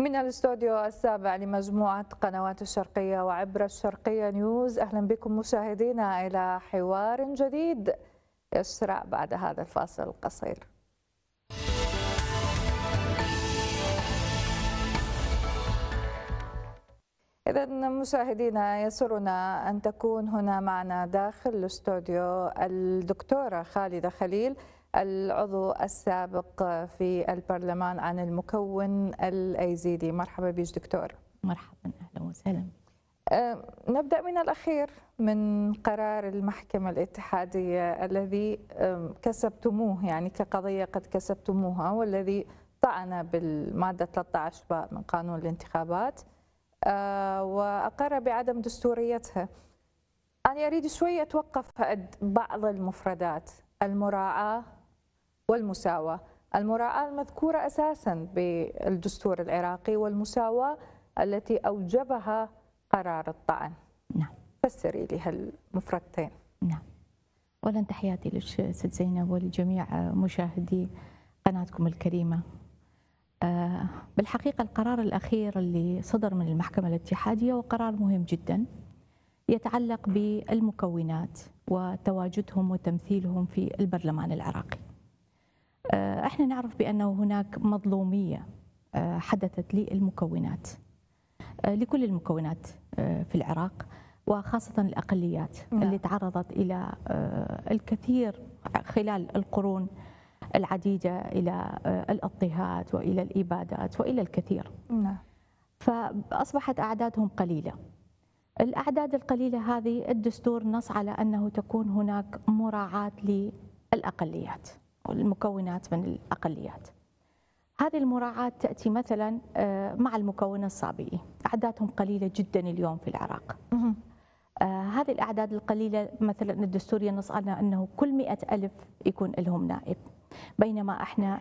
من الاستوديو السابع لمجموعة قنوات الشرقية وعبر الشرقية نيوز أهلا بكم مشاهدينا إلى حوار جديد يسرع بعد هذا الفاصل القصير إذا مشاهدينا يسرنا أن تكون هنا معنا داخل الاستوديو الدكتورة خالدة خليل العضو السابق في البرلمان عن المكون الايزيدي مرحبا بك دكتور مرحبا اهلا وسهلا أه، نبدا من الاخير من قرار المحكمه الاتحاديه الذي أه، كسبتموه يعني كقضيه قد كسبتموها والذي طعن بالماده 13 باء من قانون الانتخابات أه، واقر بعدم دستوريتها انا اريد شوي اتوقف عند بعض المفردات المراعاه والمساواة المراعاة المذكورة أساسا بالدستور العراقي والمساواة التي أوجبها قرار الطعن نعم فسري لي هالمفردتين نعم اولا تحياتي لك زينب ولجميع مشاهدي قناتكم الكريمه آه، بالحقيقه القرار الاخير اللي صدر من المحكمه الاتحاديه هو قرار مهم جدا يتعلق بالمكونات وتواجدهم وتمثيلهم في البرلمان العراقي آه، احنا نعرف بانه هناك مظلوميه آه، حدثت للمكونات آه، لكل المكونات في العراق وخاصة الأقليات نعم. اللي تعرضت إلى الكثير خلال القرون العديدة إلى الاضطهاد وإلى الإبادات وإلى الكثير نعم. فأصبحت أعدادهم قليلة الأعداد القليلة هذه الدستور نص على أنه تكون هناك مراعاة للأقليات المكونات من الأقليات هذه المراعاة تأتي مثلا آه، مع المكون الصابئي أعدادهم قليلة جدا اليوم في العراق آه، هذه الأعداد القليلة مثلا الدستور ينص على أنه كل مئة ألف يكون لهم نائب بينما احنا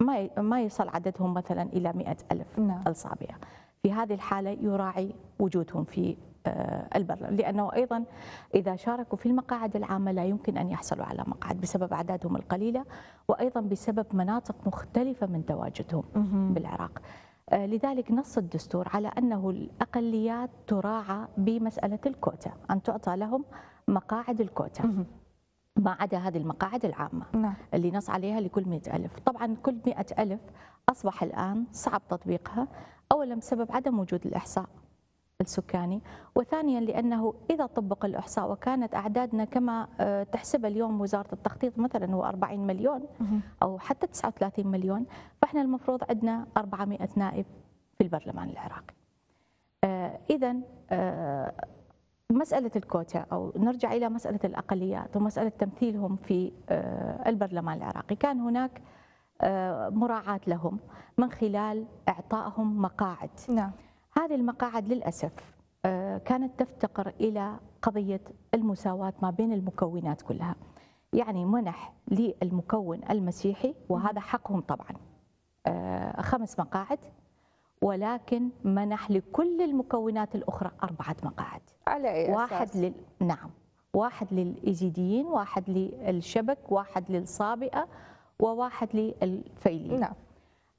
ما ما يصل عددهم مثلا الى مئة الف نعم. الصابئه في هذه الحاله يراعي وجودهم في آه، البرلمان لأنه أيضا إذا شاركوا في المقاعد العامة لا يمكن أن يحصلوا على مقعد بسبب أعدادهم القليلة وأيضا بسبب مناطق مختلفة من تواجدهم بالعراق آه، لذلك نص الدستور على أنه الأقليات تراعى بمسألة الكوتا أن تعطى لهم مقاعد الكوتا ما عدا هذه المقاعد العامة نعم. اللي نص عليها لكل مئة ألف طبعا كل مئة ألف أصبح الآن صعب تطبيقها أولا بسبب عدم وجود الإحصاء السكاني وثانيا لأنه إذا طبق الإحصاء وكانت أعدادنا كما آه، تحسب اليوم وزارة التخطيط مثلا هو 40 مليون أو حتى 39 مليون فإحنا المفروض عندنا 400 نائب في البرلمان العراقي آه، إذا آه، مسألة الكوتا أو نرجع إلى مسألة الأقليات ومسألة تمثيلهم في البرلمان العراقي كان هناك مراعاة لهم من خلال إعطائهم مقاعد نعم. هذه المقاعد للأسف آه، كانت تفتقر إلى قضية المساواة ما بين المكونات كلها يعني منح للمكون المسيحي وهذا حقهم طبعا آه، خمس مقاعد ولكن منح لكل المكونات الأخرى أربعة مقاعد على أي واحد أساس؟ لل... نعم واحد للإيزيديين واحد للشبك واحد للصابئة وواحد للفيلين نعم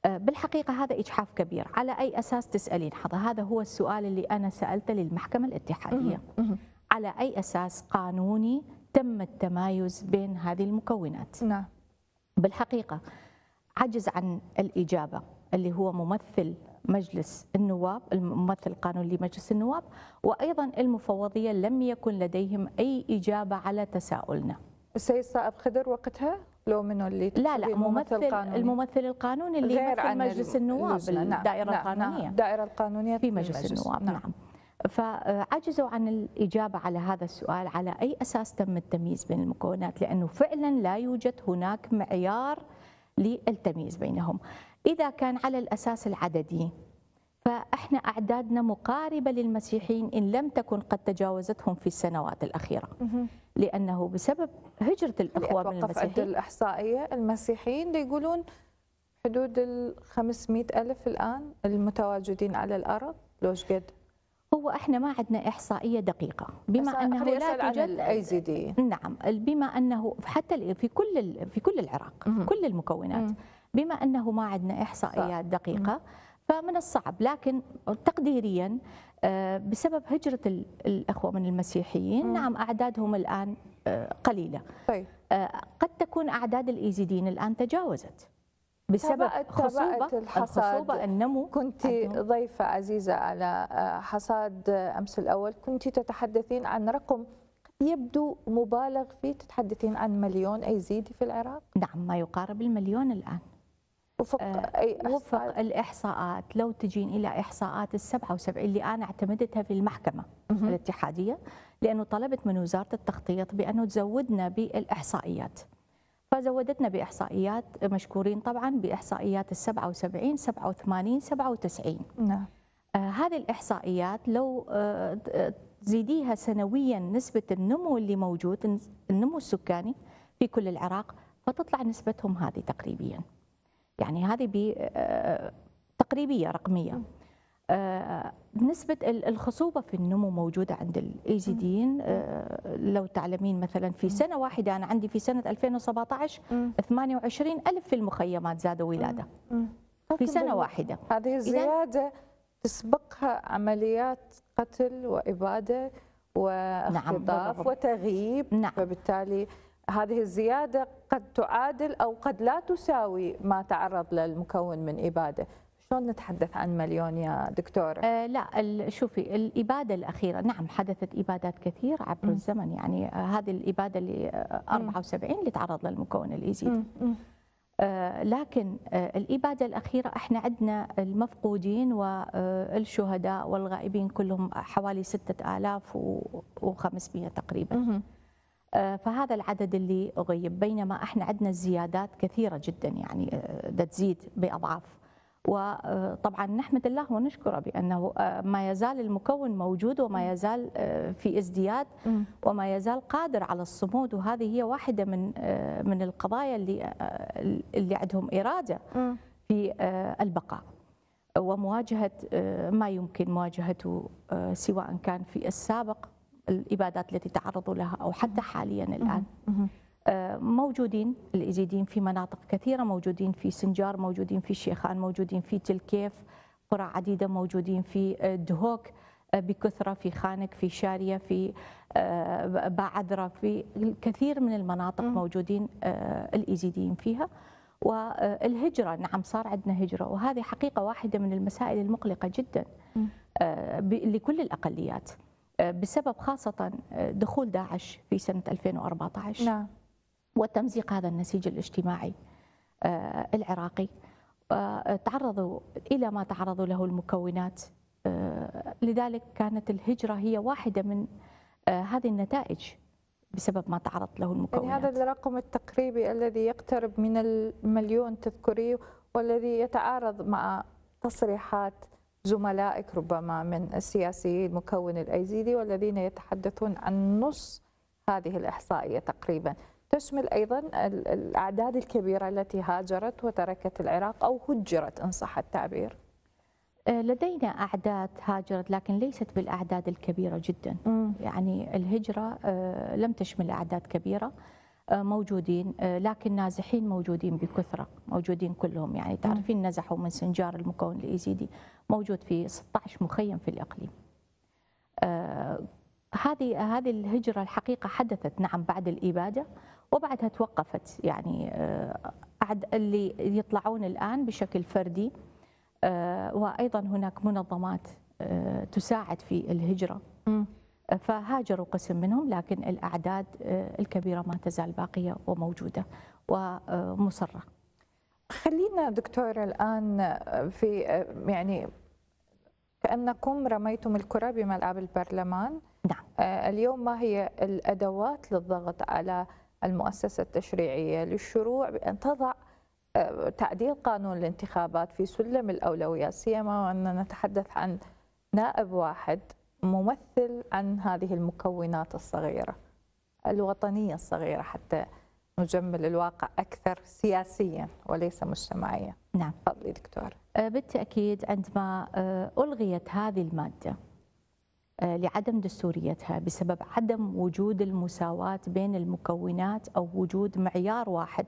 آه، بالحقيقة هذا إجحاف كبير على أي أساس تسألين حضر هذا هو السؤال اللي أنا سألته للمحكمة الاتحادية على أي أساس قانوني تم التمايز بين هذه المكونات نعم بالحقيقة عجز عن الإجابة اللي هو ممثل مجلس النواب الممثل القانوني لمجلس النواب وأيضا المفوضية لم يكن لديهم أي إجابة على تساؤلنا السيد صائب خضر وقتها لو منه اللي لا لا ممثل القانوني. الممثل القانوني اللي يمثل مجلس النواب نعم، الدائرة نعم. نعم. القانونية الدائرة القانونية في مجلس, مجلس النواب نعم, نعم. فعجزوا عن الإجابة على هذا السؤال على أي أساس تم التمييز بين المكونات لأنه فعلا لا يوجد هناك معيار للتمييز بينهم إذا كان على الأساس العددي فاحنا اعدادنا مقاربه للمسيحيين ان لم تكن قد تجاوزتهم في السنوات الاخيره لانه بسبب هجره الاخوه من المسيحيين الاحصائيه المسيحيين يقولون حدود ال 500 ألف الآن المتواجدين على الأرض لو قد هو احنا ما عندنا احصائيه دقيقه بما انه لا توجد اي زي نعم بما انه حتى في كل في كل العراق كل المكونات بما انه ما عندنا احصائيات دقيقه فمن الصعب لكن تقديريا آه، بسبب هجرة الأخوة من المسيحيين م. نعم أعدادهم الآن آه، قليلة طيب. آه، قد تكون أعداد الإيزيدين الآن تجاوزت بسبب خصوبة الحصاد الخصوبة النمو كنت ضيفة عزيزة على حصاد أمس الأول كنت تتحدثين عن رقم يبدو مبالغ فيه تتحدثين عن مليون أيزيدي في العراق نعم ما يقارب المليون الآن وفق آه، أي وفق الإحصاءات لو تجين إلى إحصاءات ال 77 اللي أنا اعتمدتها في المحكمة مم. الاتحادية لأنه طلبت من وزارة التخطيط بأنه تزودنا بالإحصائيات فزودتنا بإحصائيات مشكورين طبعا بإحصائيات ال 77 87 97 نعم آه هذه الإحصائيات لو آه،, آه تزيديها سنويا نسبة النمو اللي موجود النمو السكاني في كل العراق فتطلع نسبتهم هذه تقريباً يعني هذه آه، آه، تقريبيه رقميه آه، نسبة الخصوبة في النمو موجودة عند الايزيديين لو تعلمين مثلا في سنة واحدة أنا عندي في سنة 2017 28 ألف في المخيمات زادوا ولادة في طيب، سنة واحدة هذه الزيادة تسبقها عمليات قتل وإبادة نعم، واختطاف نعم وتغييب نعم. فبالتالي هذه الزيادة قد تعادل أو قد لا تساوي ما تعرض للمكون من إبادة شلون نتحدث عن مليون يا دكتورة؟ آه لا شوفي الإبادة الأخيرة نعم حدثت إبادات كثيرة عبر م. الزمن يعني آه، هذه الإبادة اللي 74 آه، اللي تعرض للمكون الإيزيد آه لكن آه الإبادة الأخيرة احنا عندنا المفقودين والشهداء آه، والغائبين كلهم حوالي 6500 تقريبا م. آه، فهذا العدد اللي غيب بينما احنا عندنا زيادات كثيرة جدا يعني آه، تزيد بأضعاف وطبعا آه، نحمد الله ونشكره بأنه ما يزال المكون موجود وما يزال في ازدياد وما يزال قادر على الصمود وهذه هي واحدة من من القضايا اللي اللي عندهم إرادة في البقاء ومواجهة ما يمكن مواجهته سواء كان في السابق الابادات التي تعرضوا لها او حتى حاليا الان آه، موجودين الايزيديين في مناطق كثيره موجودين في سنجار موجودين في الشيخان موجودين في تلكيف قرى عديده موجودين في آه، دهوك آه، بكثره في خانك في شاريه في بعدرة في الكثير من المناطق موجودين الايزيديين فيها والهجرة نعم صار عندنا هجرة وهذه حقيقة واحدة من المسائل المقلقة جدا لكل الأقليات بسبب خاصة آه، دخول داعش في سنة 2014 نعم. وتمزيق هذا النسيج الاجتماعي آه، العراقي آه، تعرضوا إلى ما تعرضوا له المكونات لذلك كانت الهجرة هي واحدة من هذه النتائج بسبب ما تعرضت له المكونات يعني هذا الرقم التقريبي الذي يقترب من المليون تذكري والذي يتعارض مع تصريحات زملائك ربما من السياسيين المكون الأيزيدي والذين يتحدثون عن نص هذه الإحصائية تقريبا تشمل أيضا الأعداد الكبيرة التي هاجرت وتركت العراق أو هجرت إن صح التعبير أه، لدينا أعداد هاجرت لكن ليست بالأعداد الكبيرة جدا م. يعني الهجرة أه، لم تشمل أعداد كبيرة آه، موجودين آه، لكن نازحين موجودين بكثرة موجودين كلهم يعني تعرفين نزحوا من سنجار المكون الإيزيدي موجود في 16 مخيم في الإقليم آه، هذه هذه الهجرة الحقيقة حدثت نعم بعد الإبادة وبعدها توقفت يعني اللي يطلعون الآن بشكل فردي وأيضا هناك منظمات تساعد في الهجرة فهاجروا قسم منهم لكن الأعداد آه، الكبيرة ما تزال باقية وموجودة ومصرة خلينا دكتور الآن آه، في آه، يعني كأنكم رميتم الكرة بملعب البرلمان نعم. اليوم ما هي الأدوات للضغط على المؤسسة التشريعية للشروع بأن تضع تعديل قانون الانتخابات في سلم الأولويات سيما وأننا نتحدث عن نائب واحد ممثل عن هذه المكونات الصغيرة الوطنية الصغيرة حتى نجمل الواقع أكثر سياسيا وليس مجتمعيا نعم فضلي دكتور أه، بالتأكيد عندما أه، ألغيت هذه المادة أه، لعدم دستوريتها بسبب عدم وجود المساواة بين المكونات أو وجود معيار واحد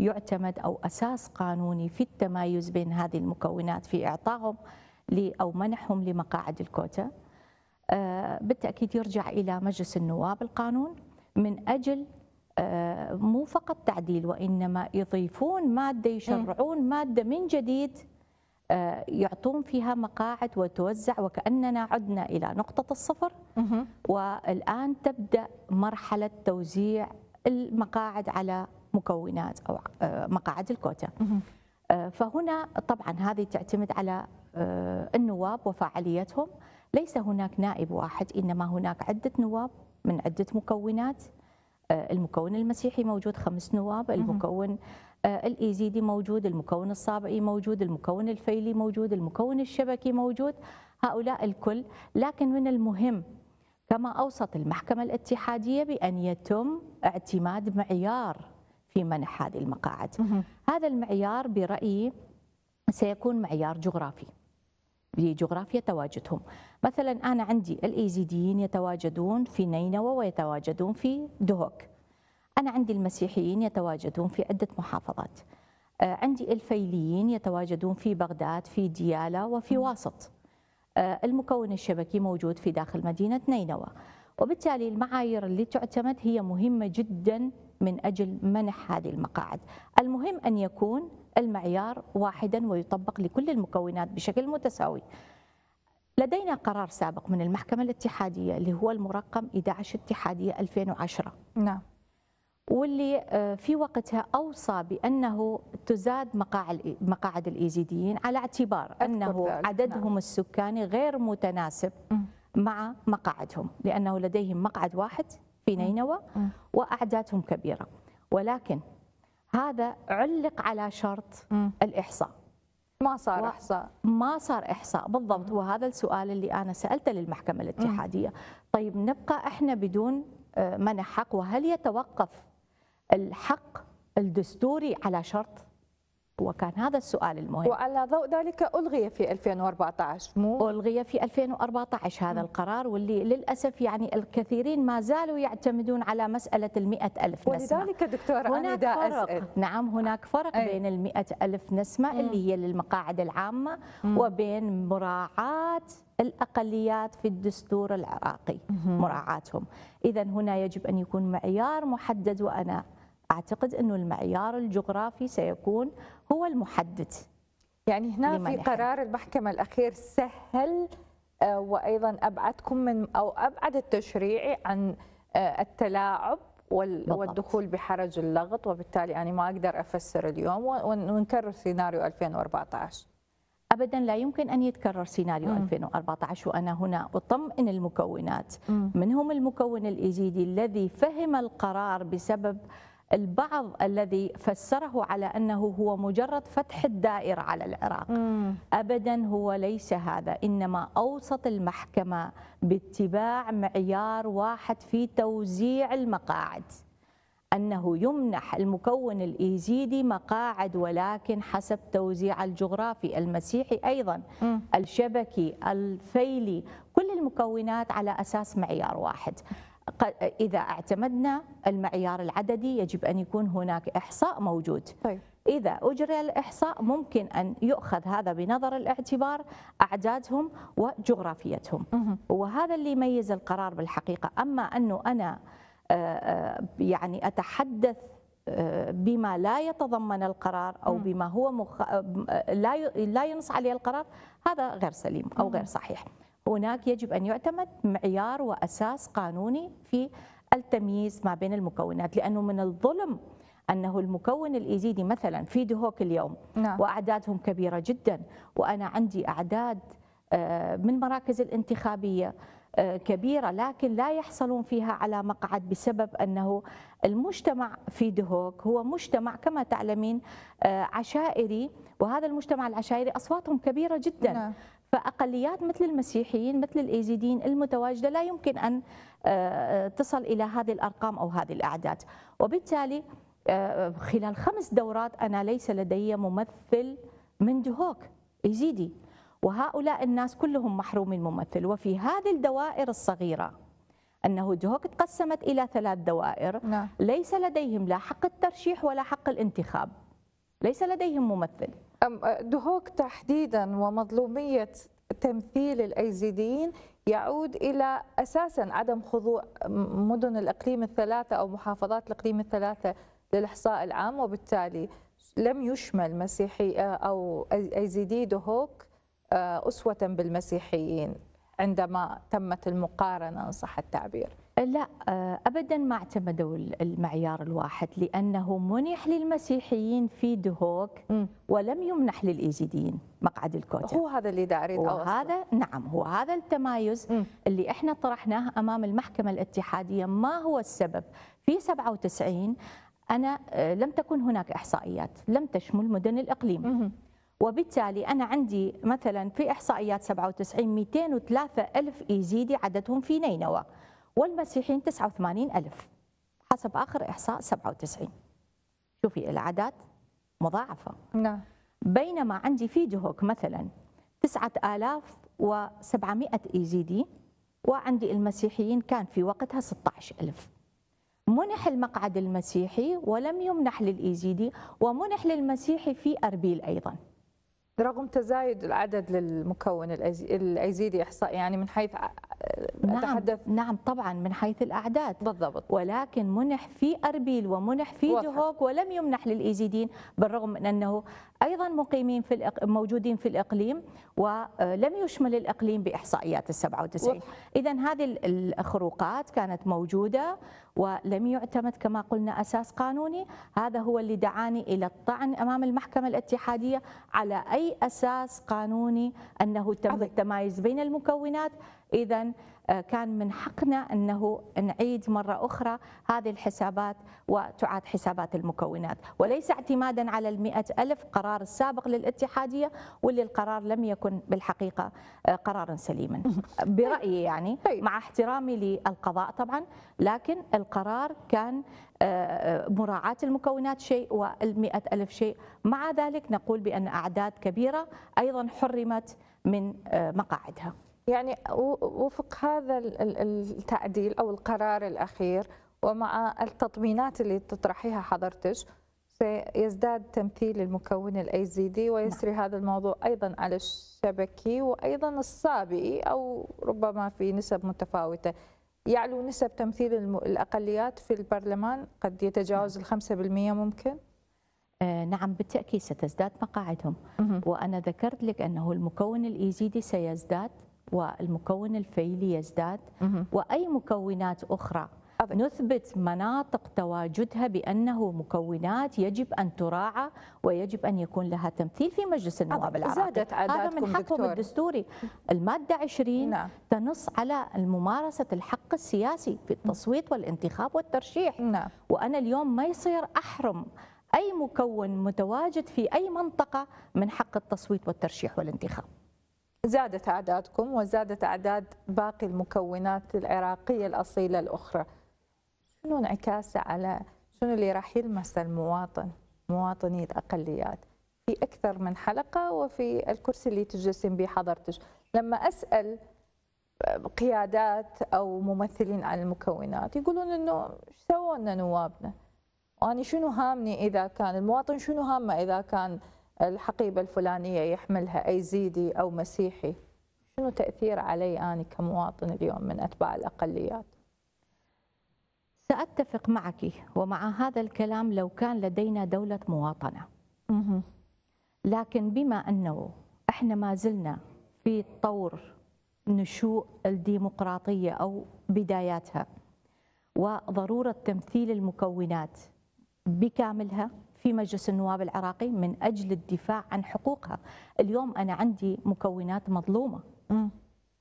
يعتمد أو أساس قانوني في التمايز بين هذه المكونات في إعطائهم أو منحهم لمقاعد الكوتا آه، بالتاكيد يرجع الى مجلس النواب القانون من اجل آه، مو فقط تعديل وانما يضيفون ماده يشرعون ماده من جديد آه، يعطون فيها مقاعد وتوزع وكاننا عدنا الى نقطه الصفر والان تبدا مرحله توزيع المقاعد على مكونات او مقاعد الكوتا فهنا طبعا هذه تعتمد على النواب وفاعليتهم ليس هناك نائب واحد إنما هناك عدة نواب من عدة مكونات آه، المكون المسيحي موجود خمس نواب المكون آه، الايزيدي موجود المكون الصابئي موجود المكون الفيلي موجود المكون الشبكي موجود هؤلاء الكل لكن من المهم كما اوصت المحكمه الاتحاديه بان يتم اعتماد معيار في منح هذه المقاعد هذا المعيار برايي سيكون معيار جغرافي بجغرافيا تواجدهم مثلا أنا عندي الإيزيديين يتواجدون في نينوى ويتواجدون في دهوك أنا عندي المسيحيين يتواجدون في عدة محافظات آه، عندي الفيليين يتواجدون في بغداد في ديالا وفي واسط آه، المكون الشبكي موجود في داخل مدينة نينوى وبالتالي المعايير اللي تعتمد هي مهمة جدا من أجل منح هذه المقاعد المهم أن يكون المعيار واحدا ويطبق لكل المكونات بشكل متساوي لدينا قرار سابق من المحكمة الاتحادية اللي هو المرقم 11 اتحادية 2010 نعم واللي آه، في وقتها اوصى بانه تزاد مقاعد مقاعد الايزيديين على اعتبار انه عددهم نعم. السكاني غير متناسب مع مقاعدهم لانه لديهم مقعد واحد في نينوى وأعدادهم كبيرة ولكن هذا علق على شرط الإحصاء ما صار إحصاء ما صار إحصاء بالضبط وهذا السؤال اللي أنا سألته للمحكمة الاتحادية طيب نبقى إحنا بدون آه، منح حق وهل يتوقف الحق الدستوري على شرط وكان هذا السؤال المهم وعلى ضوء ذلك ألغي في 2014 مو؟ ألغي في 2014 هذا م. القرار واللي للأسف يعني الكثيرين ما زالوا يعتمدون على مسألة ال ألف نسمة ولذلك دكتور أنا فرق أسأل. نعم هناك فرق أي. بين ال ألف نسمة م. اللي هي للمقاعد العامة م. وبين مراعاة الأقليات في الدستور العراقي مراعاتهم إذا هنا يجب أن يكون معيار محدد وأنا اعتقد انه المعيار الجغرافي سيكون هو المحدد يعني هنا في قرار المحكمه الاخير سهل آه، وايضا ابعدكم من او ابعد التشريعي عن آه، التلاعب والدخول بحرج اللغط وبالتالي انا ما اقدر افسر اليوم ونكرر سيناريو 2014 ابدا لا يمكن ان يتكرر سيناريو م. 2014 وانا هنا اطمئن المكونات م. من هم المكون الايزيدي الذي فهم القرار بسبب البعض الذي فسره على أنه هو مجرد فتح الدائرة على العراق مم. أبدا هو ليس هذا إنما أوصت المحكمة باتباع معيار واحد في توزيع المقاعد أنه يمنح المكون الإيزيدي مقاعد ولكن حسب توزيع الجغرافي المسيحي أيضا مم. الشبكي الفيلي كل المكونات على أساس معيار واحد إذا اعتمدنا المعيار العددي يجب أن يكون هناك إحصاء موجود طيب. إذا أجري الإحصاء ممكن أن يؤخذ هذا بنظر الاعتبار أعدادهم وجغرافيتهم مه. وهذا اللي يميز القرار بالحقيقة أما أنه أنا آه، آه، يعني أتحدث آه، بما لا يتضمن القرار او بما هو مخ... لا لا ينص عليه القرار هذا غير سليم او غير صحيح. هناك يجب أن يعتمد معيار وأساس قانوني في التمييز ما بين المكونات لأنه من الظلم أنه المكون الإيزيدي مثلا في دهوك اليوم نعم. وأعدادهم كبيرة جدا وأنا عندي أعداد آه، من مراكز الانتخابية آه، كبيرة لكن لا يحصلون فيها على مقعد بسبب أنه المجتمع في دهوك هو مجتمع كما تعلمين آه، عشائري وهذا المجتمع العشائري أصواتهم كبيرة جدا نعم. فأقليات مثل المسيحيين مثل الإيزيديين المتواجدة لا يمكن أن آه، آه، تصل إلى هذه الأرقام أو هذه الأعداد وبالتالي آه، خلال خمس دورات أنا ليس لدي ممثل من دهوك إيزيدي وهؤلاء الناس كلهم محرومين ممثل وفي هذه الدوائر الصغيرة أنه دهوك تقسمت إلى ثلاث دوائر نعم. ليس لديهم لا حق الترشيح ولا حق الانتخاب ليس لديهم ممثل دهوك تحديدا ومظلومية تمثيل الأيزيديين يعود إلى أساسا عدم خضوع مدن الإقليم الثلاثة أو محافظات الإقليم الثلاثة للإحصاء العام وبالتالي لم يشمل مسيحي أو أيزيدي دهوك أسوة بالمسيحيين عندما تمت المقارنة إن صح التعبير لا ابدا ما اعتمدوا المعيار الواحد لانه منح للمسيحيين في دهوك ولم يمنح للايزيديين مقعد الكوتا هو هذا اللي داري وهذا نعم هو هذا التمايز م. اللي احنا طرحناه امام المحكمه الاتحاديه ما هو السبب في 97 انا آه، لم تكن هناك احصائيات لم تشمل مدن الاقليم م. وبالتالي أنا عندي مثلا في إحصائيات 97 203 ألف إيزيدي عددهم في نينوى والمسيحيين 89 ألف حسب آخر إحصاء 97 شوفي الأعداد مضاعفة نعم بينما عندي في جهوك مثلا 9700 إيزيدي وعندي المسيحيين كان في وقتها 16000 منح المقعد المسيحي ولم يمنح للإيزيدي ومنح للمسيحي في أربيل أيضا رغم تزايد العدد للمكون الأيزيدي إحصائي يعني من حيث نعم، أتحدث نعم, نعم طبعا من حيث الأعداد بالضبط ولكن منح في أربيل ومنح في دهوك جهوك ولم يمنح للإيزيدين بالرغم من أنه أيضا مقيمين في الإق... موجودين في الإقليم ولم آه، يشمل الإقليم بإحصائيات ال 97 إذا هذه الخروقات كانت موجودة ولم يعتمد كما قلنا أساس قانوني هذا هو اللي دعاني إلى الطعن أمام المحكمة الاتحادية على أي أساس قانوني أنه تم التمايز بين المكونات إذا آه، كان من حقنا أنه نعيد مرة أخرى هذه الحسابات وتعاد حسابات المكونات وليس اعتمادا على ال ألف قرار السابق للاتحادية واللي القرار لم يكن بالحقيقة آه، قرارا سليما برأيي يعني طيب. طيب. مع احترامي للقضاء طبعا لكن القرار كان آه، مراعاة المكونات شيء والمئة ألف شيء مع ذلك نقول بأن أعداد كبيرة أيضا حرمت من مقاعدها يعني وفق هذا التعديل أو القرار الأخير ومع التطمينات اللي تطرحيها حضرتك سيزداد تمثيل المكون الايزيدي نعم. ويسري نعم. هذا الموضوع ايضا على الشبكي وايضا الصابي او ربما في نسب متفاوته يعلو نسب تمثيل الاقليات في البرلمان قد يتجاوز نعم. ال 5% ممكن آه، نعم بالتاكيد ستزداد مقاعدهم وانا ذكرت لك انه المكون الايزيدي سيزداد والمكون الفيلي يزداد وأي مكونات أخرى نثبت مناطق تواجدها بأنه مكونات يجب أن تراعى ويجب أن يكون لها تمثيل في مجلس النواب العراقي هذا من حقهم الدستوري المادة 20 نعم. تنص على ممارسة الحق السياسي في التصويت والانتخاب والترشيح نعم. وأنا اليوم ما يصير أحرم أي مكون متواجد في أي منطقة من حق التصويت والترشيح والانتخاب زادت أعدادكم وزادت أعداد باقي المكونات العراقية الأصيلة الأخرى شنو انعكاسه على شنو اللي راح يلمس المواطن مواطني الأقليات في أكثر من حلقة وفي الكرسي اللي تجلسين به حضرتك لما أسأل قيادات أو ممثلين عن المكونات يقولون أنه ايش سووا لنا نوابنا وأنا شنو هامني إذا كان المواطن شنو هامه إذا كان الحقيبة الفلانية يحملها أي زيدي أو مسيحي شنو تأثير علي أنا كمواطن اليوم من أتباع الأقليات سأتفق معك ومع هذا الكلام لو كان لدينا دولة مواطنة لكن بما أنه إحنا ما زلنا في طور نشوء الديمقراطية أو بداياتها وضرورة تمثيل المكونات بكاملها في مجلس النواب العراقي من أجل الدفاع عن حقوقها اليوم أنا عندي مكونات مظلومة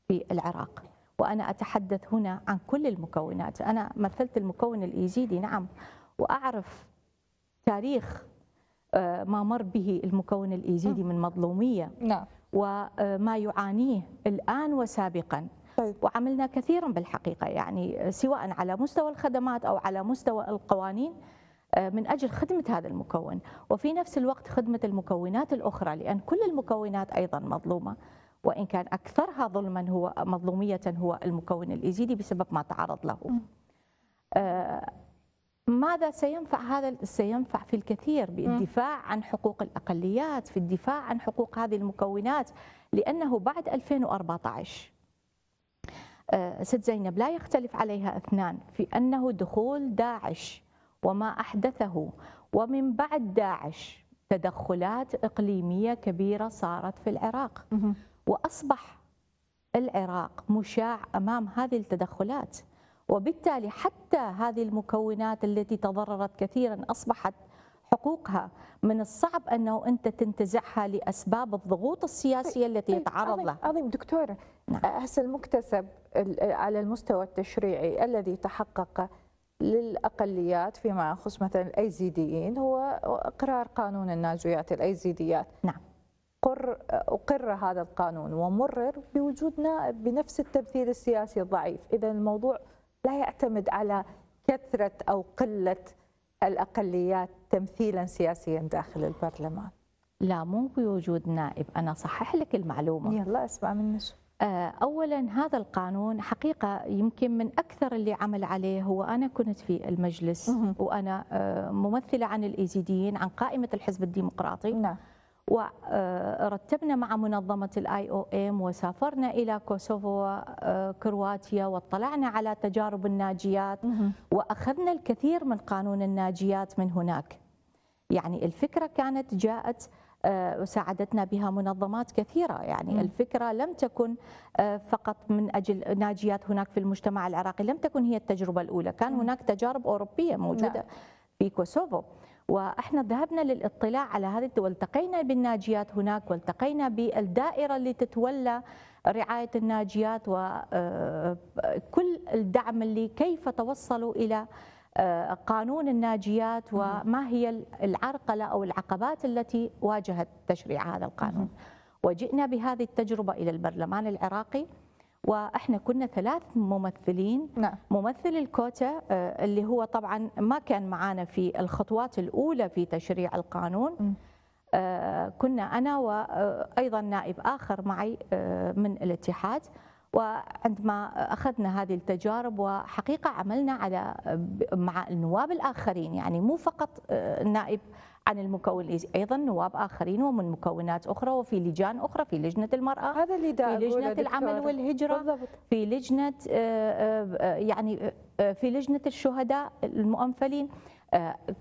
في العراق وأنا أتحدث هنا عن كل المكونات أنا مثلت المكون الإيزيدي نعم وأعرف تاريخ آه، ما مر به المكون الإيزيدي من مظلومية نعم. وما آه، يعانيه الآن وسابقا طيب. وعملنا كثيرا بالحقيقة يعني آه، سواء على مستوى الخدمات أو على مستوى القوانين آه، من أجل خدمة هذا المكون وفي نفس الوقت خدمة المكونات الأخرى لأن كل المكونات أيضا مظلومة وإن كان أكثرها ظلما هو مظلومية هو المكون الإيزيدي بسبب ما تعرض له آه، ماذا سينفع هذا سينفع في الكثير بالدفاع عن حقوق الأقليات في الدفاع عن حقوق هذه المكونات لأنه بعد 2014 آه، ست زينب لا يختلف عليها اثنان في أنه دخول داعش وما احدثه ومن بعد داعش تدخلات اقليميه كبيره صارت في العراق واصبح العراق مشاع امام هذه التدخلات وبالتالي حتى هذه المكونات التي تضررت كثيرا اصبحت حقوقها من الصعب انه انت تنتزعها لاسباب الضغوط السياسيه طيب، التي طيب، يتعرض لها عظيم دكتور نعم. هسه المكتسب على المستوى التشريعي الذي تحقق للاقليات فيما يخص مثلا الايزيديين هو اقرار قانون النازويات الايزيديات نعم قر اقر هذا القانون ومرر بوجود نائب بنفس التمثيل السياسي الضعيف اذا الموضوع لا يعتمد على كثره او قله الاقليات تمثيلا سياسيا داخل البرلمان لا مو بوجود نائب انا صحح لك المعلومه يلا اسمع منك آه، اولا هذا القانون حقيقه يمكن من اكثر اللي عمل عليه هو انا كنت في المجلس وانا آه، ممثله عن الايزيديين عن قائمه الحزب الديمقراطي نعم ورتبنا آه، مع منظمه الاي او ام وسافرنا الى كوسوفو وكرواتيا واطلعنا على تجارب الناجيات واخذنا الكثير من قانون الناجيات من هناك يعني الفكره كانت جاءت آه، وساعدتنا بها منظمات كثيرة يعني م. الفكرة لم تكن آه، فقط من أجل ناجيات هناك في المجتمع العراقي لم تكن هي التجربة الأولى كان م. هناك تجارب أوروبية موجودة م. نعم. في كوسوفو واحنا ذهبنا للاطلاع على هذه والتقينا بالناجيات هناك والتقينا بالدائره اللي تتولى رعايه الناجيات وكل آه، الدعم اللي كيف توصلوا الى قانون الناجيات وما هي العرقله او العقبات التي واجهت تشريع هذا القانون. وجئنا بهذه التجربه الى البرلمان العراقي واحنا كنا ثلاث ممثلين نعم. ممثل الكوتا آه، اللي هو طبعا ما كان معانا في الخطوات الاولى في تشريع القانون آه، كنا انا وايضا آه، نائب اخر معي من الاتحاد وعندما اخذنا هذه التجارب وحقيقه عملنا على مع النواب الاخرين يعني مو فقط آه، نائب عن المكون ايضا نواب اخرين ومن مكونات اخرى وفي لجان اخرى في لجنه المراه هذا اللي في لجنه العمل والهجره بالضبط. في لجنه آه، آه، يعني في لجنه الشهداء المؤنفلين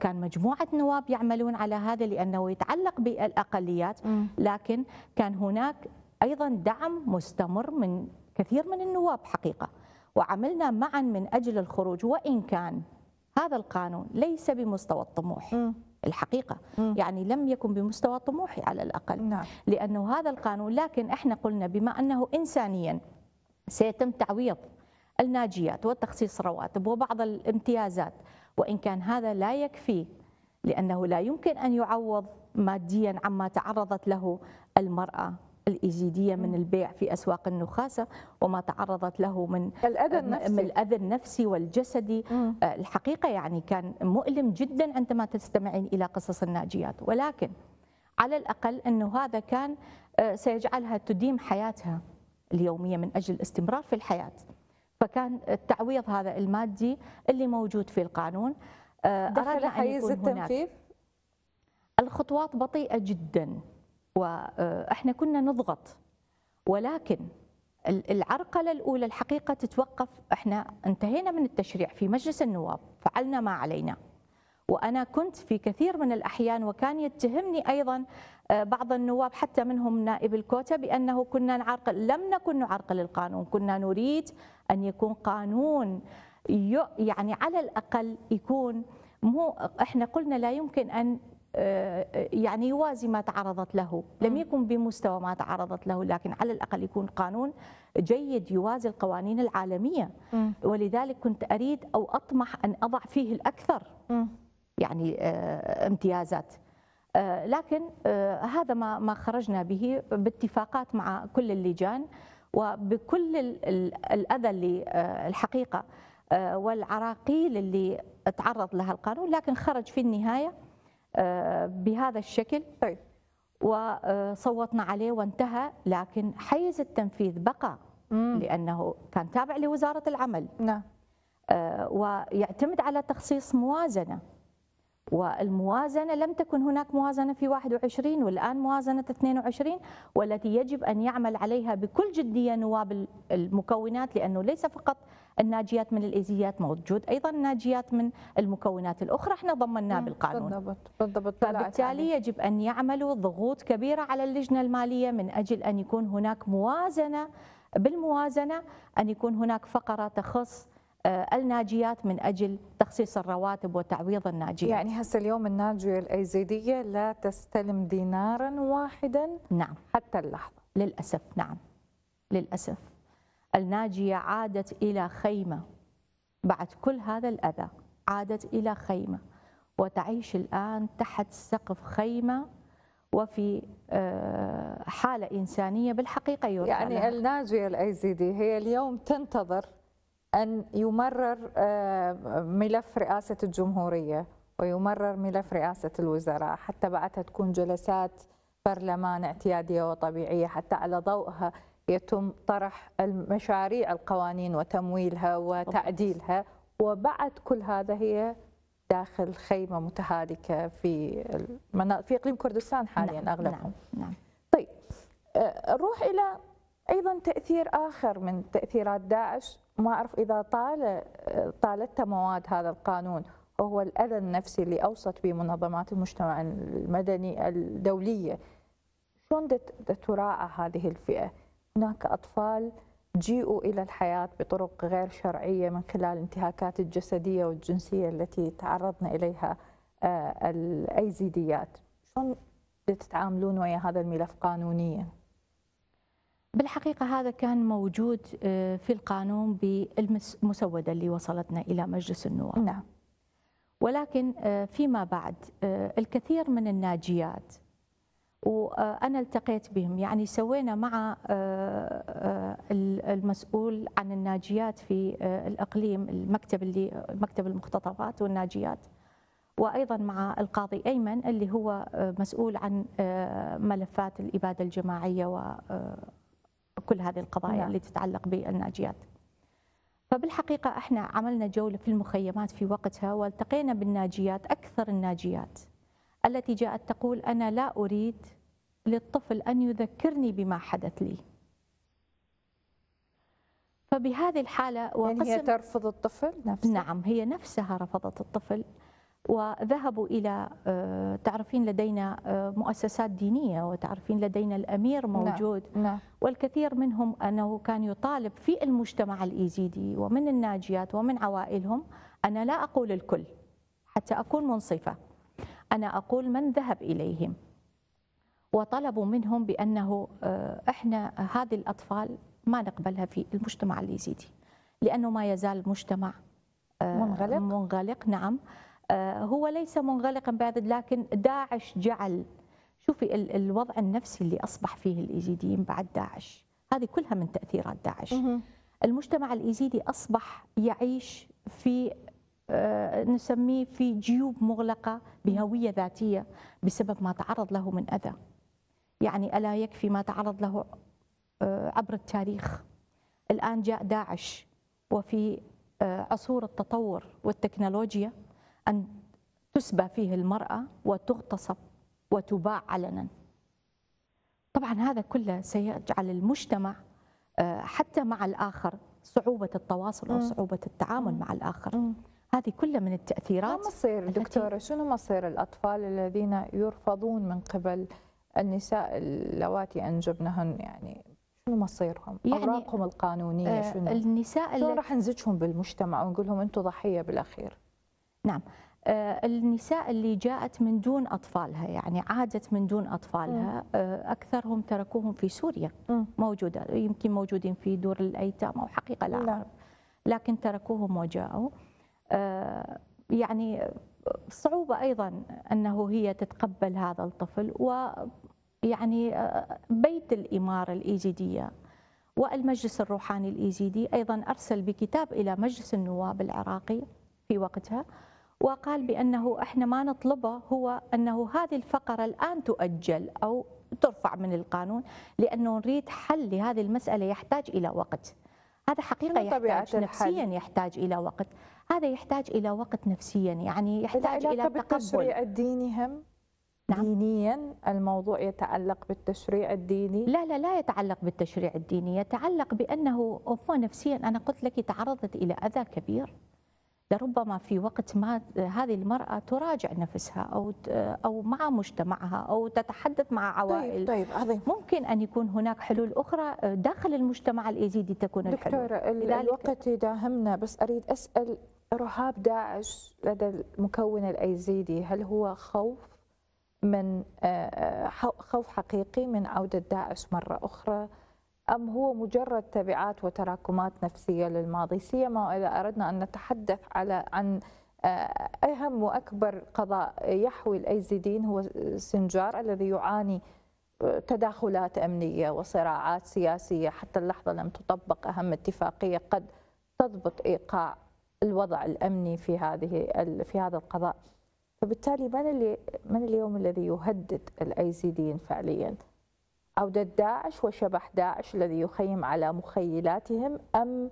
كان مجموعة نواب يعملون على هذا لأنه يتعلق بالأقليات لكن كان هناك أيضا دعم مستمر من كثير من النواب حقيقة وعملنا معا من أجل الخروج وإن كان هذا القانون ليس بمستوى الطموح م. الحقيقة م. يعني لم يكن بمستوى طموحي على الأقل نعم. لأنه هذا القانون لكن إحنا قلنا بما أنه إنسانيا سيتم تعويض الناجيات وتخصيص رواتب وبعض الامتيازات وإن كان هذا لا يكفي لأنه لا يمكن أن يعوض ماديا عما تعرضت له المرأة الإيزيدية من البيع في أسواق النخاسة وما تعرضت له من الأذى آه، النفسي, الأذى النفسي والجسدي آه، الحقيقة يعني كان مؤلم جدا عندما تستمعين إلى قصص الناجيات ولكن على الأقل أنه هذا كان آه، سيجعلها تديم حياتها اليومية من أجل الاستمرار في الحياة فكان التعويض هذا المادي اللي موجود في القانون دخل حيز التنفيذ الخطوات بطيئة جداً واحنا كنا نضغط ولكن العرقله الاولى الحقيقه تتوقف احنا انتهينا من التشريع في مجلس النواب فعلنا ما علينا وانا كنت في كثير من الاحيان وكان يتهمني ايضا آه، بعض النواب حتى منهم نائب الكوتا بانه كنا نعرقل لم نكن نعرقل القانون كنا نريد ان يكون قانون يعني على الاقل يكون مو احنا قلنا لا يمكن ان آه، يعني يوازي ما تعرضت له لم نعم. يكن بمستوى ما تعرضت له لكن على الأقل يكون قانون جيد يوازي القوانين العالمية ولذلك كنت أريد أو أطمح أن أضع فيه الأكثر يعني آه، امتيازات آه، لكن هذا ما ما خرجنا به باتفاقات مع كل اللجان وبكل الاذى اللي الحقيقه والعراقيل اللي تعرض لها القانون لكن خرج في النهايه آه، بهذا الشكل طيب وصوتنا عليه وانتهى لكن حيز التنفيذ بقى لانه كان تابع لوزاره العمل نعم آه، ويعتمد على تخصيص موازنه والموازنة لم تكن هناك موازنة في 21 والآن موازنة 22 والتي يجب أن يعمل عليها بكل جدية نواب المكونات لأنه ليس فقط الناجيات من الإيزيات موجود أيضا ناجيات من المكونات الأخرى احنا ضمناها بالقانون بالضبط بالضبط فبالتالي يجب أن يعملوا ضغوط كبيرة على اللجنة المالية من أجل أن يكون هناك موازنة بالموازنة أن يكون هناك فقرة تخص آه، الناجيات من أجل تخصيص الرواتب وتعويض الناجيات يعني هسه اليوم الناجية الأيزيدية لا تستلم دينارا واحدا نعم حتى اللحظة للأسف نعم للأسف الناجية عادت إلى خيمة بعد كل هذا الأذى عادت إلى خيمة وتعيش الآن تحت سقف خيمة وفي آه، حالة إنسانية بالحقيقة يرجى يعني لها. الناجية الأيزيدي هي اليوم تنتظر أن يمرر آه، ملف رئاسة الجمهورية ويمرر ملف رئاسة الوزراء حتى بعدها تكون جلسات برلمان اعتيادية وطبيعية حتى على ضوءها يتم طرح المشاريع القوانين وتمويلها وتعديلها وبعد كل هذا هي داخل خيمة متهالكة في في إقليم كردستان حاليا نعم، أغلبهم نعم, نعم. طيب آه، نروح إلى ايضا تاثير اخر من تاثيرات داعش ما اعرف اذا طال طالته مواد هذا القانون وهو الاذى النفسي اللي اوصت به منظمات المجتمع المدني الدوليه شلون تراعى هذه الفئه؟ هناك اطفال جيئوا الى الحياه بطرق غير شرعيه من خلال الانتهاكات الجسديه والجنسيه التي تعرضنا اليها آه، الايزيديات، شلون تتعاملون ويا هذا الملف قانونيا؟ بالحقيقة هذا كان موجود آه، في القانون بالمسودة اللي وصلتنا إلى مجلس النواب نعم. ولكن آه، فيما بعد آه، الكثير من الناجيات وأنا التقيت بهم يعني سوينا مع المسؤول عن الناجيات في الإقليم المكتب اللي مكتب المختطفات والناجيات وايضا مع القاضي ايمن اللي هو مسؤول عن ملفات الاباده الجماعيه و كل هذه القضايا نعم. اللي تتعلق بالناجيات فبالحقيقة احنا عملنا جولة في المخيمات في وقتها والتقينا بالناجيات أكثر الناجيات التي جاءت تقول أنا لا أريد للطفل أن يذكرني بما حدث لي فبهذه الحالة وقسم يعني هي ترفض الطفل نفسها؟ نعم هي نفسها رفضت الطفل وذهبوا إلى آه، تعرفين لدينا آه، مؤسسات دينية وتعرفين لدينا الأمير نعم، موجود نعم. نعم. والكثير منهم أنه كان يطالب في المجتمع الإيزيدي ومن الناجيات ومن عوائلهم أنا لا أقول الكل حتى أكون منصفة أنا أقول من ذهب إليهم وطلبوا منهم بأنه آه، إحنا هذه الأطفال ما نقبلها في المجتمع الإيزيدي لأنه ما يزال مجتمع منغلق منغلق نعم آه، هو ليس منغلقا بارد لكن داعش جعل شوفي الوضع النفسي اللي اصبح فيه الايزيديين بعد داعش هذه كلها من تاثيرات داعش المجتمع الايزيدي اصبح يعيش في آه، نسميه في جيوب مغلقه بهويه ذاتيه بسبب ما تعرض له من اذى يعني الا يكفي ما تعرض له آه، عبر التاريخ الان جاء داعش وفي عصور التطور والتكنولوجيا أن تسبى فيه المرأة وتغتصب وتباع علنا طبعا هذا كله سيجعل المجتمع آه، حتى مع الآخر صعوبة التواصل أو صعوبة التعامل مع الآخر هذه كلها من التأثيرات ما مصير دكتورة شنو مصير الأطفال الذين يرفضون من قبل النساء اللواتي أنجبنهن يعني شنو مصيرهم؟ يعني أوراقهم القانونية آه، شنو؟ النساء اللي راح نزجهم بالمجتمع ونقول لهم أنتم ضحية بالأخير؟ نعم آه، النساء اللي جاءت من دون أطفالها يعني عادت من دون أطفالها آه، أكثرهم تركوهم في سوريا موجودة يمكن موجودين في دور الأيتام أو حقيقة لا, لا. نعم. لكن تركوهم وجاءوا آه، يعني صعوبة أيضا أنه هي تتقبل هذا الطفل ويعني بيت الإمارة الإيزيدية والمجلس الروحاني الإيزيدي أيضا أرسل بكتاب إلى مجلس النواب العراقي في وقتها وقال بأنه إحنا ما نطلبه هو أنه هذه الفقرة الآن تؤجل أو ترفع من القانون لأنه نريد حل لهذه المسألة يحتاج إلى وقت هذا حقيقة يحتاج نفسيا يحتاج إلى وقت هذا يحتاج إلى وقت نفسيا يعني يحتاج إلى تقبل الديني هم نعم. دينيا الموضوع يتعلق بالتشريع الديني لا لا لا يتعلق بالتشريع الديني يتعلق بأنه هو نفسيا أنا قلت لك تعرضت إلى أذى كبير لربما في وقت ما هذه المرأة تراجع نفسها أو أو مع مجتمعها أو تتحدث مع طيب، عوائل طيب, طيب عظيم ممكن أن يكون هناك حلول أخرى داخل المجتمع الإيزيدي تكون الحلول دكتورة الوقت يداهمنا بس أريد أسأل رهاب داعش لدى المكون الأيزيدي هل هو خوف من آه، آه، خوف حقيقي من عودة داعش مرة أخرى أم هو مجرد تبعات وتراكمات نفسية للماضي سيما إذا أردنا أن نتحدث على عن آه، أهم وأكبر قضاء يحوي الأيزيدين هو سنجار الذي يعاني آه، تداخلات أمنية وصراعات سياسية حتى اللحظة لم تطبق أهم اتفاقية قد تضبط إيقاع الوضع الأمني في هذه في هذا القضاء فبالتالي من اللي من اليوم الذي يهدد الأيزيدين فعليا؟ عودة داعش وشبح داعش الذي يخيم على مخيلاتهم أم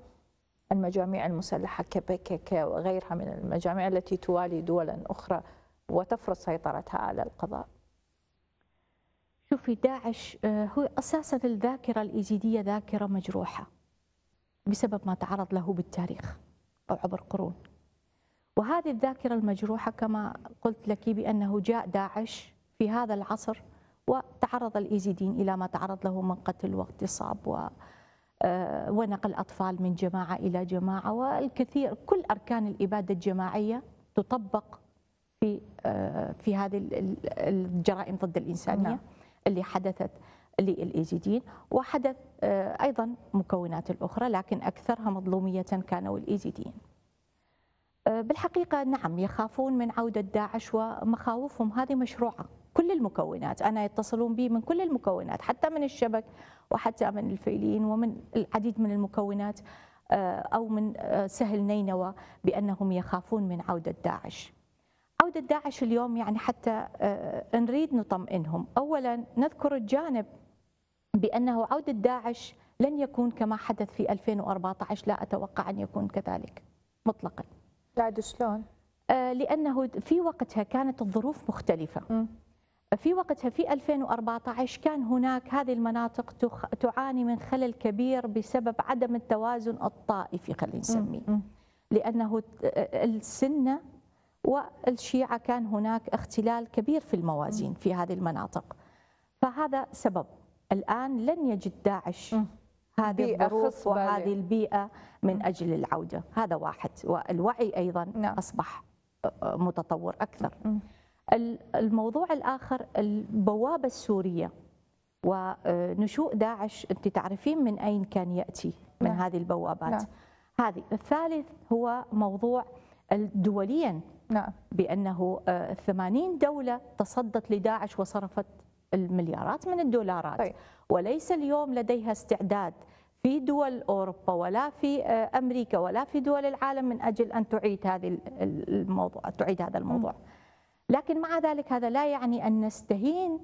المجاميع المسلحة كبكك وغيرها من المجاميع التي توالي دولا أخرى وتفرض سيطرتها على القضاء شوفي داعش آه، هو أساسا الذاكرة الإيزيدية ذاكرة مجروحة بسبب ما تعرض له بالتاريخ أو عبر قرون وهذه الذاكرة المجروحة كما قلت لك بأنه جاء داعش في هذا العصر وتعرض الإيزيدين إلى ما تعرض له من قتل واغتصاب و آه، ونقل أطفال من جماعة إلى جماعة والكثير كل أركان الإبادة الجماعية تطبق في آه، في هذه الجرائم ضد الإنسانية نعم. اللي حدثت للإيزيدين وحدث آه، أيضا مكونات الأخرى لكن أكثرها مظلومية كانوا الإيزيدين بالحقيقة نعم يخافون من عودة داعش ومخاوفهم هذه مشروعة كل المكونات أنا يتصلون بي من كل المكونات حتى من الشبك وحتى من الفيلين ومن العديد من المكونات آه، أو من آه، سهل نينوى بأنهم يخافون من عودة داعش عودة داعش اليوم يعني حتى آه، نريد نطمئنهم أولا نذكر الجانب بأنه عودة داعش لن يكون كما حدث في 2014 لا أتوقع أن يكون كذلك مطلقا بعد شلون؟ لأنه في وقتها كانت الظروف مختلفة م. في وقتها في 2014 كان هناك هذه المناطق تعاني من خلل كبير بسبب عدم التوازن الطائفي خلينا نسميه لانه السنه والشيعه كان هناك اختلال كبير في الموازين في هذه المناطق فهذا سبب الان لن يجد داعش هذه الظروف وهذه البيئه من اجل العوده هذا واحد والوعي ايضا نعم. اصبح آه، آه، متطور اكثر الموضوع الآخر البوابة السورية ونشوء آه، داعش أنت تعرفين من أين كان يأتي من لا. نعم. هذه البوابات لا. نعم. هذه الثالث هو موضوع دوليا نعم. بأنه 80 آه، دولة تصدت لداعش وصرفت المليارات من الدولارات طيب. وليس اليوم لديها استعداد في دول أوروبا ولا في آه، أمريكا ولا في دول العالم من أجل أن تعيد هذه الموضوع تعيد هذا الموضوع م. لكن مع ذلك هذا لا يعني أن نستهين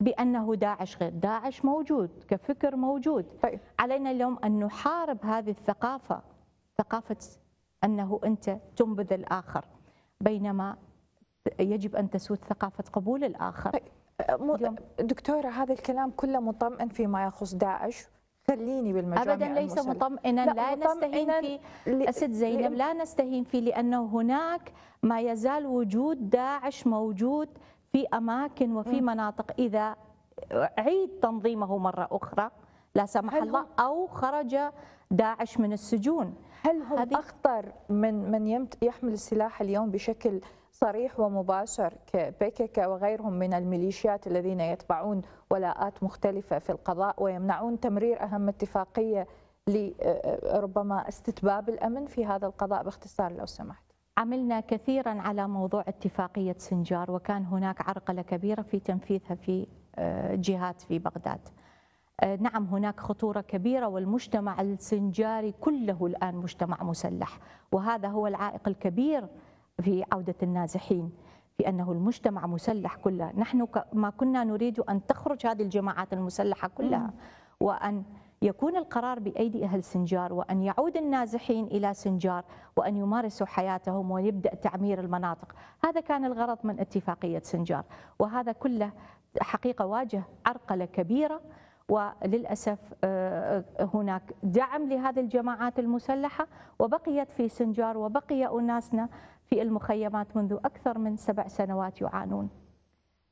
بأنه داعش غير داعش موجود كفكر موجود طيب. علينا اليوم أن نحارب هذه الثقافة ثقافة أنه أنت تنبذ الآخر بينما يجب أن تسود ثقافة قبول الآخر طيب. أه، دكتورة هذا الكلام كله مطمئن فيما يخص داعش خليني بالمجامع ابدا ليس مطمئنا لا, لا مطمئناً نستهين فيه اسد زينب لا نستهين في لانه هناك ما يزال وجود داعش موجود في اماكن وفي م. مناطق اذا عيد تنظيمه مره اخرى لا سمح الله او خرج داعش من السجون هل هم هذه اخطر من من يحمل السلاح اليوم بشكل صريح ومباشر كبيكيكا وغيرهم من الميليشيات الذين يتبعون ولاءات مختلفه في القضاء ويمنعون تمرير اهم اتفاقيه لربما استتباب الامن في هذا القضاء باختصار لو سمحت. عملنا كثيرا على موضوع اتفاقيه سنجار وكان هناك عرقله كبيره في تنفيذها في جهات في بغداد. نعم هناك خطورة كبيرة والمجتمع السنجاري كله الآن مجتمع مسلح وهذا هو العائق الكبير في عودة النازحين في أنه المجتمع مسلح كله نحن ما كنا نريد أن تخرج هذه الجماعات المسلحة كلها وأن يكون القرار بأيدي أهل سنجار وأن يعود النازحين إلى سنجار وأن يمارسوا حياتهم ويبدأ تعمير المناطق هذا كان الغرض من اتفاقية سنجار وهذا كله حقيقة واجه عرقلة كبيرة وللأسف آه، آه، هناك دعم لهذه الجماعات المسلحة وبقيت في سنجار وبقي أناسنا في المخيمات منذ أكثر من سبع سنوات يعانون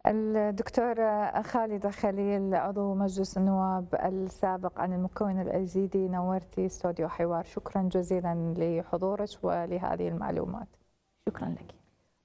الدكتورة خالدة خليل عضو مجلس النواب السابق عن المكون الأيزيدي نورتي استوديو حوار شكرا جزيلا لحضورك ولهذه المعلومات شكرا لك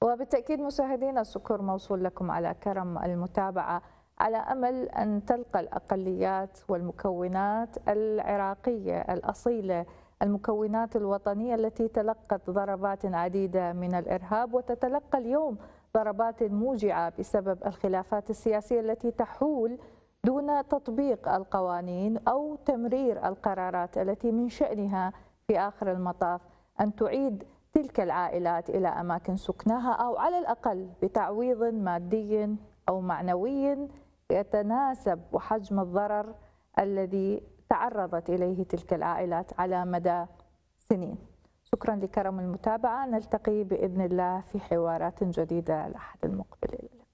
وبالتأكيد مشاهدينا الشكر موصول لكم على كرم المتابعة على امل ان تلقى الاقليات والمكونات العراقيه الاصيله المكونات الوطنيه التي تلقت ضربات عديده من الارهاب وتتلقى اليوم ضربات موجعه بسبب الخلافات السياسيه التي تحول دون تطبيق القوانين او تمرير القرارات التي من شانها في اخر المطاف ان تعيد تلك العائلات الى اماكن سكنها او على الاقل بتعويض مادي او معنوي يتناسب وحجم الضرر الذي تعرضت اليه تلك العائلات على مدى سنين. شكرا لكرم المتابعه نلتقي باذن الله في حوارات جديده الاحد المقبل